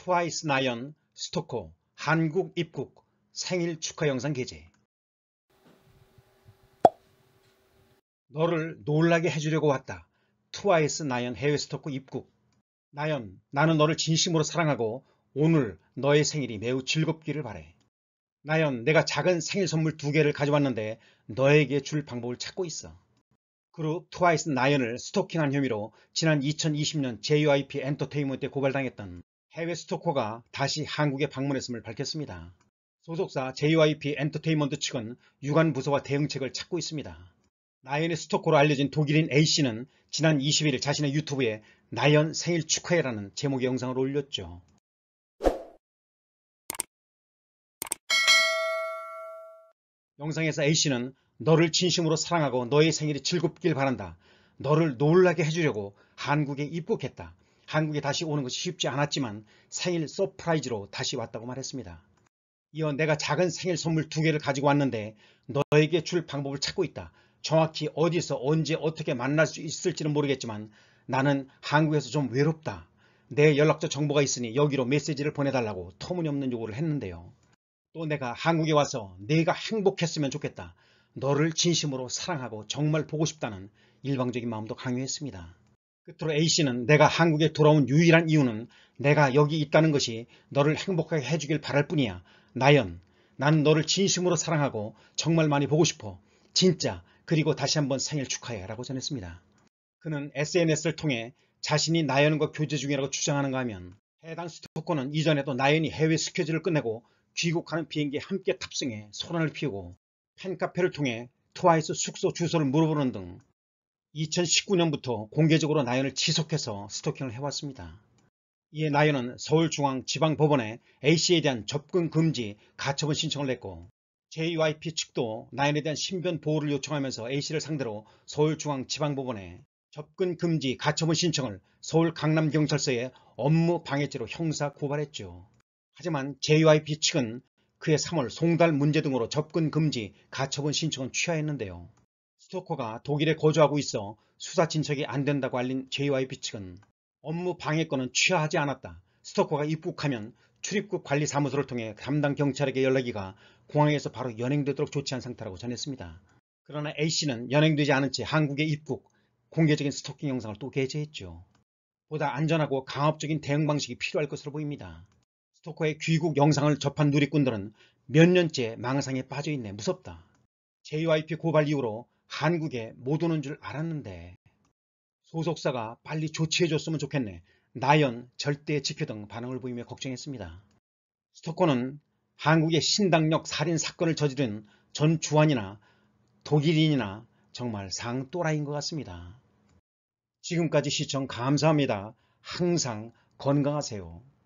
트와이스 나연 스토커 한국 입국 생일 축하 영상 게재 너를 놀라게 해주려고 왔다. 트와이스 나연 해외 스토커 입국 나연 나는 너를 진심으로 사랑하고 오늘 너의 생일이 매우 즐겁기를 바래. 나연 내가 작은 생일 선물 두 개를 가져왔는데 너에게 줄 방법을 찾고 있어. 그룹 트와이스 나연을 스토킹한 혐의로 지난 2020년 JYP 엔터테인먼트에 고발당했던 해외 스토커가 다시 한국에 방문했음을 밝혔습니다. 소속사 JYP 엔터테인먼트 측은 유관 부서와 대응책을 찾고 있습니다. 나연의 스토커로 알려진 독일인 A씨는 지난 21일 자신의 유튜브에 나연 생일 축하해라는 제목의 영상을 올렸죠. 영상에서 A씨는 너를 진심으로 사랑하고 너의 생일이 즐겁길 바란다. 너를 놀라게 해주려고 한국에 입국했다. 한국에 다시 오는 것이 쉽지 않았지만 생일 서프라이즈로 다시 왔다고 말했습니다. 이어 내가 작은 생일 선물 두 개를 가지고 왔는데 너에게 줄 방법을 찾고 있다. 정확히 어디서 언제 어떻게 만날 수 있을지는 모르겠지만 나는 한국에서 좀 외롭다. 내 연락처 정보가 있으니 여기로 메시지를 보내달라고 터무니없는 요구를 했는데요. 또 내가 한국에 와서 내가 행복했으면 좋겠다. 너를 진심으로 사랑하고 정말 보고 싶다는 일방적인 마음도 강요했습니다. 끝으로 A씨는 내가 한국에 돌아온 유일한 이유는 내가 여기 있다는 것이 너를 행복하게 해주길 바랄 뿐이야. 나연, 난 너를 진심으로 사랑하고 정말 많이 보고 싶어. 진짜. 그리고 다시 한번 생일 축하해. 라고 전했습니다. 그는 SNS를 통해 자신이 나연과 교제 중이라고 주장하는가 하면 해당 스토커는 이전에도 나연이 해외 스케줄을 끝내고 귀국하는 비행기에 함께 탑승해 소란을 피우고 팬카페를 통해 트와이스 숙소 주소를 물어보는 등 2019년부터 공개적으로 나연을 지속해서 스토킹을 해왔습니다. 이에 나연은 서울중앙지방법원에 A씨에 대한 접근 금지 가처분 신청을 냈고 JYP 측도 나연에 대한 신변 보호를 요청하면서 A씨를 상대로 서울중앙지방법원에 접근 금지 가처분 신청을 서울 강남경찰서에 업무 방해죄로 형사 고발했죠. 하지만 JYP 측은 그해 3월 송달 문제 등으로 접근 금지 가처분 신청은 취하했는데요. 스토커가 독일에 거주하고 있어 수사 진척이 안 된다고 알린 JYP 측은 업무 방해권은 취하하지 않았다. 스토커가 입국하면 출입국 관리사무소를 통해 담당 경찰에게 연락이가 공항에서 바로 연행되도록 조치한 상태라고 전했습니다. 그러나 A씨는 연행되지 않은 채 한국에 입국, 공개적인 스토킹 영상을 또 게재했죠. 보다 안전하고 강압적인 대응 방식이 필요할 것으로 보입니다. 스토커의 귀국 영상을 접한 누리꾼들은 몇 년째 망상에 빠져있네 무섭다. JYP 고발 이후로 한국에 못 오는 줄 알았는데 소속사가 빨리 조치해줬으면 좋겠네. 나연, 절대 지표 등 반응을 보이며 걱정했습니다. 스토커는 한국의 신당역 살인 사건을 저지른 전 주한이나 독일인이나 정말 상또라인 것 같습니다. 지금까지 시청 감사합니다. 항상 건강하세요.